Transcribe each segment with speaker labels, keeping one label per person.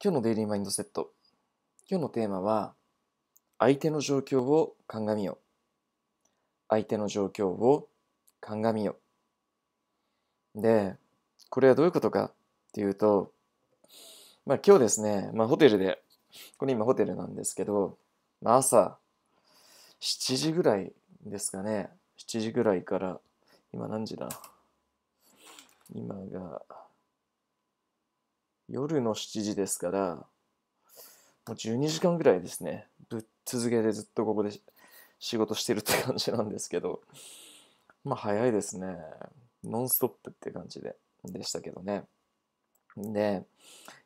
Speaker 1: 今日のデイリーマインドセット。今日のテーマは、相手の状況を鑑みよ。相手の状況を鑑みよ。で、これはどういうことかっていうと、まあ今日ですね、まあホテルで、これ今ホテルなんですけど、まあ朝、7時ぐらいですかね。7時ぐらいから、今何時だ今が、夜の7時ですから、もう12時間ぐらいですね。ぶっ続けてずっとここで仕事してるって感じなんですけど、まあ早いですね。ノンストップって感じで、でしたけどね。で、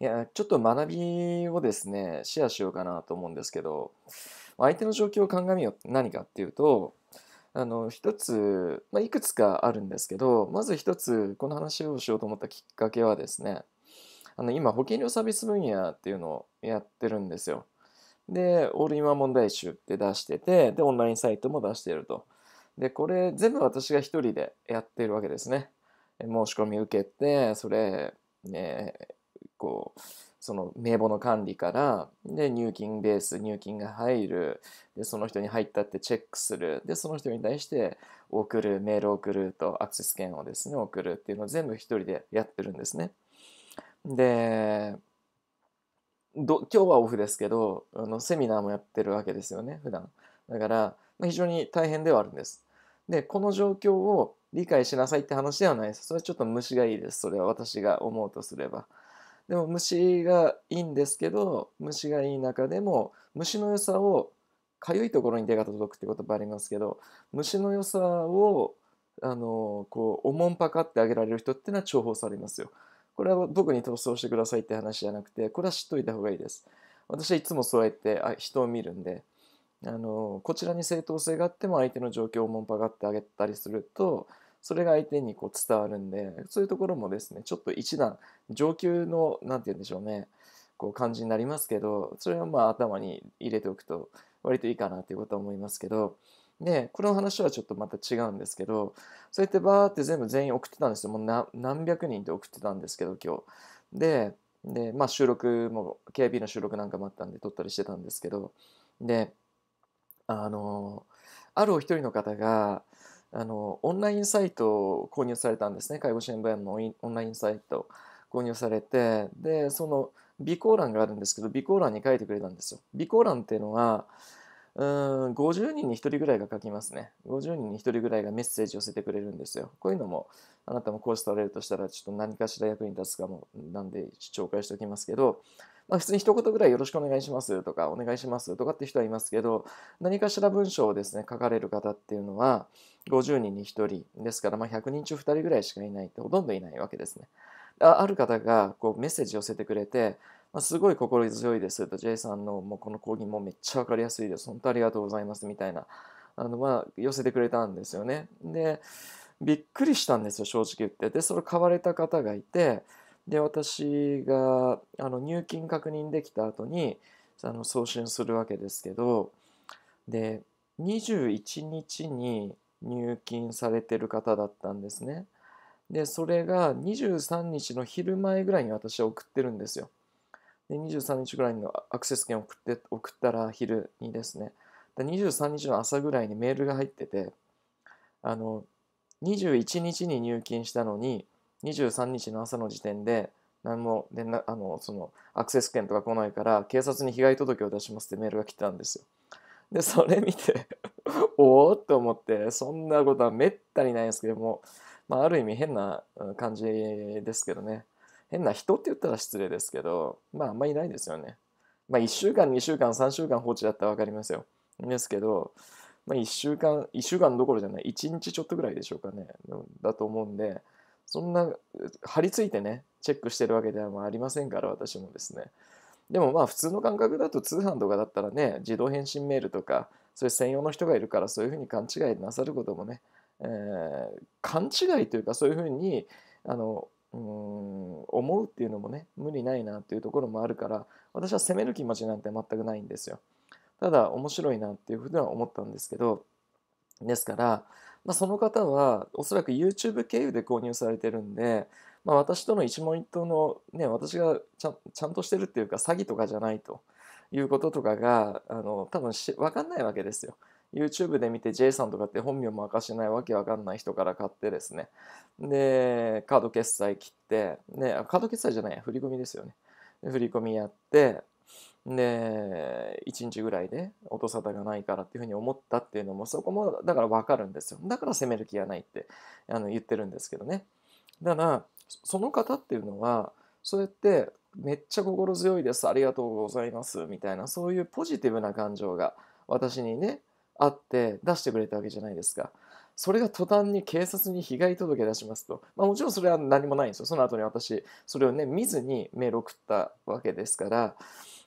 Speaker 1: いや、ちょっと学びをですね、シェアしようかなと思うんですけど、相手の状況を鑑みよう何かっていうと、あの、一つ、まあ、いくつかあるんですけど、まず一つ、この話をしようと思ったきっかけはですね、あの今保険料サービス分野っていうのをやってるんですよ。で、オールインワン問題集って出してて、で、オンラインサイトも出してると。で、これ全部私が一人でやってるわけですね。申し込み受けて、それ、ね、こう、その名簿の管理から、で、入金ベース、入金が入る、で、その人に入ったってチェックする、で、その人に対して送る、メール送ると、アクセス権をですね、送るっていうのを全部一人でやってるんですね。でど今日はオフですけどあのセミナーもやってるわけですよね普段だから、ま非常に大変ではあるんですでこの状況を理解しなさいって話ではないですそれはちょっと虫がいいですそれは私が思うとすればでも虫がいいんですけど虫がいい中でも虫の良さをかゆいところに手が届くって言葉ありますけど虫の良さをあのこうおもんぱかってあげられる人っていうのは重宝されますよこれは僕に投稿してくださいって話じゃなくて、これは知っといた方がいいです。私はいつもそうやって人を見るんで、あのこちらに正当性があっても相手の状況をもんぱがってあげたりするとそれが相手にこう伝わるんでそういうところもですねちょっと一段上級の何て言うんでしょうねこう感じになりますけどそれはまあ頭に入れておくと割といいかなということは思いますけどで、これの話はちょっとまた違うんですけど、そうやってバーって全部全員送ってたんですよ。もう何百人って送ってたんですけど、今日。で、で、まあ収録も、KB の収録なんかもあったんで撮ったりしてたんですけど、で、あの、あるお一人の方が、あの、オンラインサイトを購入されたんですね。介護支援部屋のオンラインサイト購入されて、で、その、備考欄があるんですけど、備考欄に書いてくれたんですよ。備考欄っていうのは、うーん50人に1人ぐらいが書きますね。50人に1人ぐらいがメッセージを寄せてくれるんですよ。こういうのもあなたも講師取られるとしたらちょっと何かしら役に立つかもなんで紹介しておきますけど、まあ、普通に一言ぐらいよろしくお願いしますとかお願いしますとかって人はいますけど何かしら文章をですね書かれる方っていうのは50人に1人ですからまあ100人中2人ぐらいしかいないってほとんどいないわけですね。ある方がこうメッセージを寄せてくれてまあ、すごい心強いですと J さんのもうこの講義もめっちゃ分かりやすいです本当ありがとうございますみたいなあのまあ寄せてくれたんですよねでびっくりしたんですよ正直言ってでそれ買われた方がいてで私があの入金確認できた後にあの送信するわけですけどで21日に入金されてる方だったんですねでそれが23日の昼前ぐらいに私は送ってるんですよで、23日ぐらいのアクセス券送って、送ったら昼にですね、で23日の朝ぐらいにメールが入ってて、あの、21日に入金したのに、23日の朝の時点で、何も連絡あのそのアクセス券とか来ないから警察に被害届を出しますってメールが来たんですよ。でそれ見て おおって思ってそんなことはめったにないんですけども、まあ、ある意味変な感じですけどね。変な人って言ったら失礼ですけど、まああんまりいないですよね。まあ1週間、2週間、3週間放置だったらわかりますよ。ですけど、まあ1週間、1週間どころじゃない、1日ちょっとぐらいでしょうかね。だと思うんで、そんな、張り付いてね、チェックしてるわけではありませんから、私もですね。でもまあ普通の感覚だと通販とかだったらね、自動返信メールとか、そういう専用の人がいるから、そういうふうに勘違いなさることもね、えー、勘違いというか、そういうふうにあのうん思うっていうのもね無理ないなっていうところもあるから私は責める気持ちなんて全くないんですよただ面白いなっていうふうには思ったんですけどですから、まあ、その方はおそらく YouTube 経由で購入されてるんで、まあ、私との一問一答のね私がちゃちゃんとしてるっていうか詐欺とかじゃないということとかがあの多分し分かんないわけですよ YouTube で見て j さんとかって本名も明かしないわけわかんない人から買ってですね。で、カード決済切って、ね、カード決済じゃない、振り込みですよね。振り込みやって、で、1日ぐらいで音沙汰がないからっていうふうに思ったっていうのも、そこもだからわかるんですよ。だから責める気がないってあの言ってるんですけどね。だから、その方っていうのは、そうやってめっちゃ心強いです、ありがとうございますみたいな、そういうポジティブな感情が私にね、あって出してくれたわけじゃないですか。それが途端に警察に被害届出しますと。まあ、もちろんそれは何もないんですよ。その後に私、それをね、見ずにメール送ったわけですから、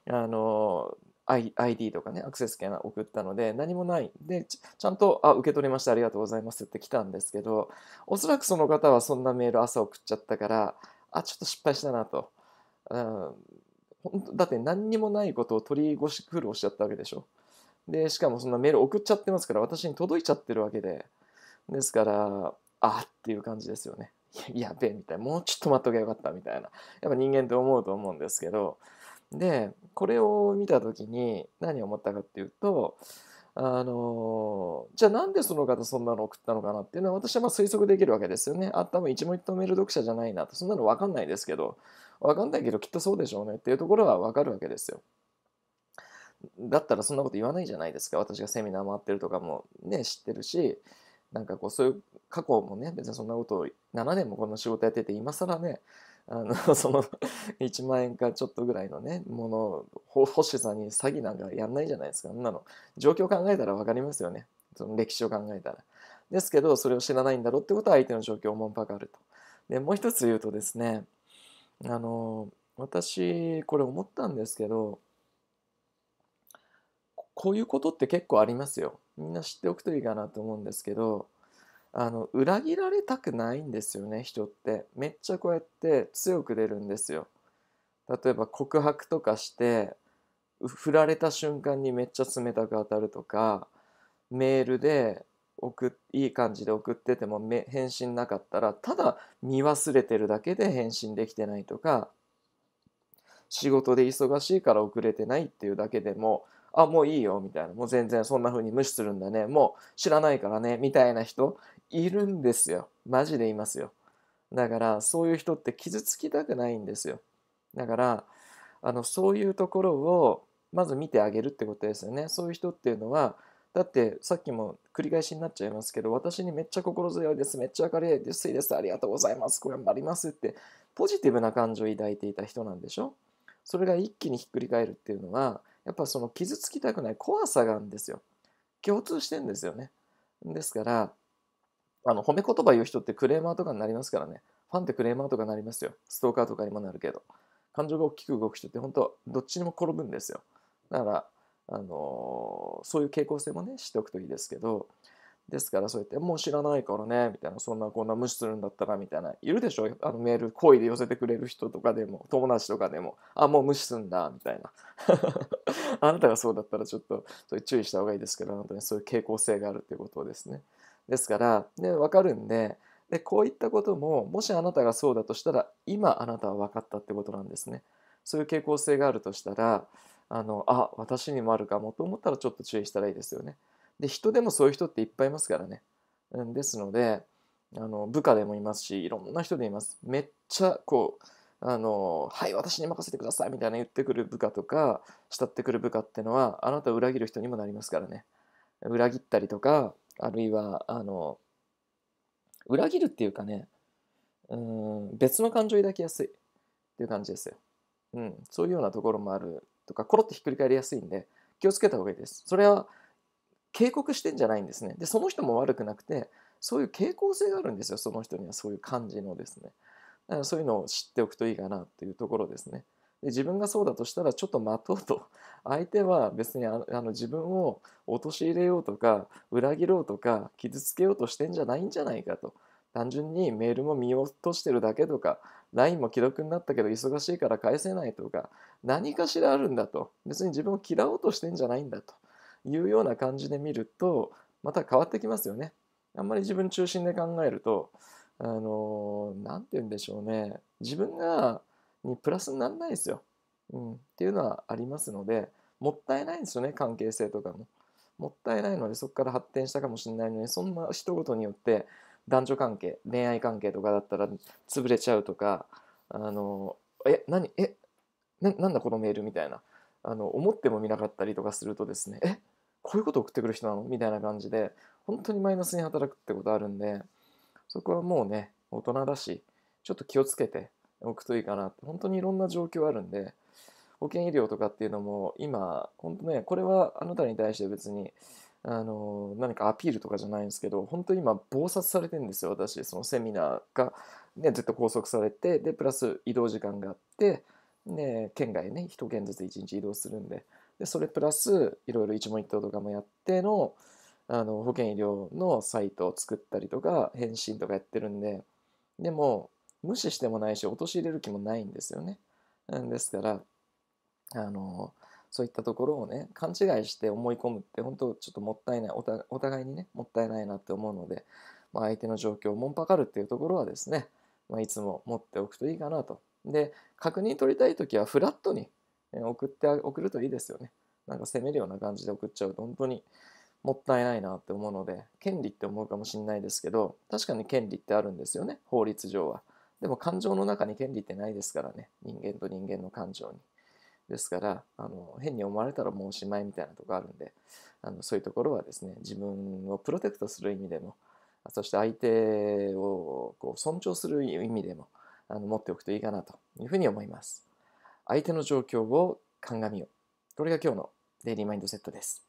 Speaker 1: あの、ID とかね、アクセス権送ったので、何もない。で、ちゃんと、あ、受け取りました、ありがとうございますって来たんですけど、おそらくその方はそんなメール朝送っちゃったから、あ、ちょっと失敗したなと。うん、だって何にもないことを取り越し苦労しちゃったわけでしょ。で、しかもそんなメール送っちゃってますから、私に届いちゃってるわけで。ですから、あっていう感じですよね。ややべえみたいな。もうちょっと待っとけばよかったみたいな。やっぱ人間って思うと思うんですけど。で、これを見た時に何を思ったかっていうと、あのじゃあなんでその方そんなの送ったのかなっていうのは私はまあ推測できるわけですよね。あ多分一問一答メール読者じゃないなとそんなのわかんないですけどわかんないけどきっとそうでしょうねっていうところはわかるわけですよ。だったらそんなこと言わないじゃないですか私がセミナー回ってるとかもね知ってるしなんかこうそういう過去もね別にそんなことを7年もこんな仕事やってて今更ねあの その1万円かちょっとぐらいのねものを欲しさに詐欺なんかやんないじゃないですかそんなの状況考えたら分かりますよねその歴史を考えたらですけどそれを知らないんだろうってことは相手の状況をもんぱかるとでもう一つ言うとですねあの私これ思ったんですけどこういうことって結構ありますよ。みんな知っておくといいかなと思うんですけど、あの、裏切られたくないんですよね、人って。めっちゃこうやって強く出るんですよ。例えば告白とかして、振られた瞬間にめっちゃ冷たく当たるとか、メールで送いい感じで送ってても返信なかったらただ見忘れてるだけで返信できてないとか仕事で忙しいから遅れてないっていうだけでもあ、もういいよ、みたいな。もう全然そんな風に無視するんだね。もう知らないからね、みたいな人いるんですよ。マジでいますよ。だから、そういう人って傷つきたくないんですよ。だから、あの、そういうところを、まず見てあげるってことですよね。そういう人っていうのは、だってさっきも繰り返しになっちゃいますけど、私にめっちゃ心強いです、めっちゃ明るいです、いです、ありがとうございます、頑張りますって、ポジティブな感情を抱いていた人なんでしょそれが一気にひっくり返るっていうのは、やっぱその傷つきたくない怖さがあるんですよ。共通してんですよね。ですから、あの褒め言葉言う人ってクレーマーとかになりますからね。ファンってクレーマーとかになりますよ。ストーカーとかにもなるけど。感情が大きく動く人って本当どっちにも転ぶんですよ。だから、あのー、そういう傾向性もね、しておくといいですけど、ですからそうやって、もう知らないからね、みたいな、そんなこんな無視するんだったら、みたいな、いるでしょあのメール、好意で寄せてくれる人とかでも、友達とかでも、あ、もう無視すんだ、みたいな。あなたがそうだったらちょっと注意した方がいいですけど、本当にそういう傾向性があるということですね。ですから、ね、わかるんで、で、こういったことも、もしあなたがそうだとしたら、今あなたは分かったってことなんですね。そういう傾向性があるとしたら、あの、あ、私にもあるかもと思ったらちょっと注意したらいいですよね。で、人でもそういう人っていっぱいいますからね。ですので、あの、部下でもいますし、いろんな人でいます。めっちゃ、こう、あの「はい私に任せてください」みたいな言ってくる部下とか慕ってくる部下ってのはあなたを裏切る人にもなりますからね裏切ったりとかあるいはあの裏切るっていうかねうん別の感情を抱きやすいっていう感じですよ、うん、そういうようなところもあるとかコロってひっくり返りやすいんで気をつけた方がいいですそれは警告してんじゃないんですねでその人も悪くなくてそういう傾向性があるんですよその人にはそういう感じのですねそういうのを知っておくといいかなというところですね。で自分がそうだとしたらちょっと待とうと 相手は別にあの自分を陥れようとか裏切ろうとか傷つけようとしてんじゃないんじゃないかと単純にメールも見落としてるだけとか LINE も既読になったけど忙しいから返せないとか何かしらあるんだと別に自分を嫌おうとしてんじゃないんだというような感じで見るとまた変わってきますよね。あんまり自分中心で考えるとあの何て言うんでしょうね自分がにプラスにならないですよ、うん、っていうのはありますのでもったいないんですよね関係性とかも。もったいないのでそこから発展したかもしれないのにそんな一言によって男女関係恋愛関係とかだったら潰れちゃうとかあのえ何えななんだこのメールみたいなあの思ってもみなかったりとかするとですねえこういうこと送ってくる人なのみたいな感じで本当にマイナスに働くってことあるんで。そこはもうね、大人だし、ちょっと気をつけておくといいかなって、本当にいろんな状況あるんで、保険医療とかっていうのも今、本当ね、これはあなたに対して別に、あの何かアピールとかじゃないんですけど本当に今忙殺されてるんですよ私そのセミナーが、ね、ずっと拘束されてでプラス移動時間があって、ね、県外ね1件ずつ1日移動するんででそれプラスいろいろ一問一答とかもやってのあの保険医療のサイトを作ったりとか返信とかやってるんででも無視してもないし陥れる気もないんですよね。ですからあのそういったところをね勘違いして思い込むって本当ちょっともったいないお互いにねもったいないなって思うので、まあ、相手の状況をもんぱかるっていうところはですね、まあ、いつも持っておくといいかなと。で確認取りたい時はフラットに送って送るといいですよね。なんか責めるような感じで送っちゃうと本当にもったいないなって思うので権利って思うかもしれないですけど確かに権利ってあるんですよね法律上はでも感情の中に権利ってないですからね人間と人間の感情にですからあの変に思われたらもうおしまいみたいなとこあるんであのそういうところはですね自分をプロテクトする意味でもそして相手をこう尊重する意味でもあの持っておくといいかなというふうに思います相手の状況を鑑みようこれが今日のデイリーマインドセットです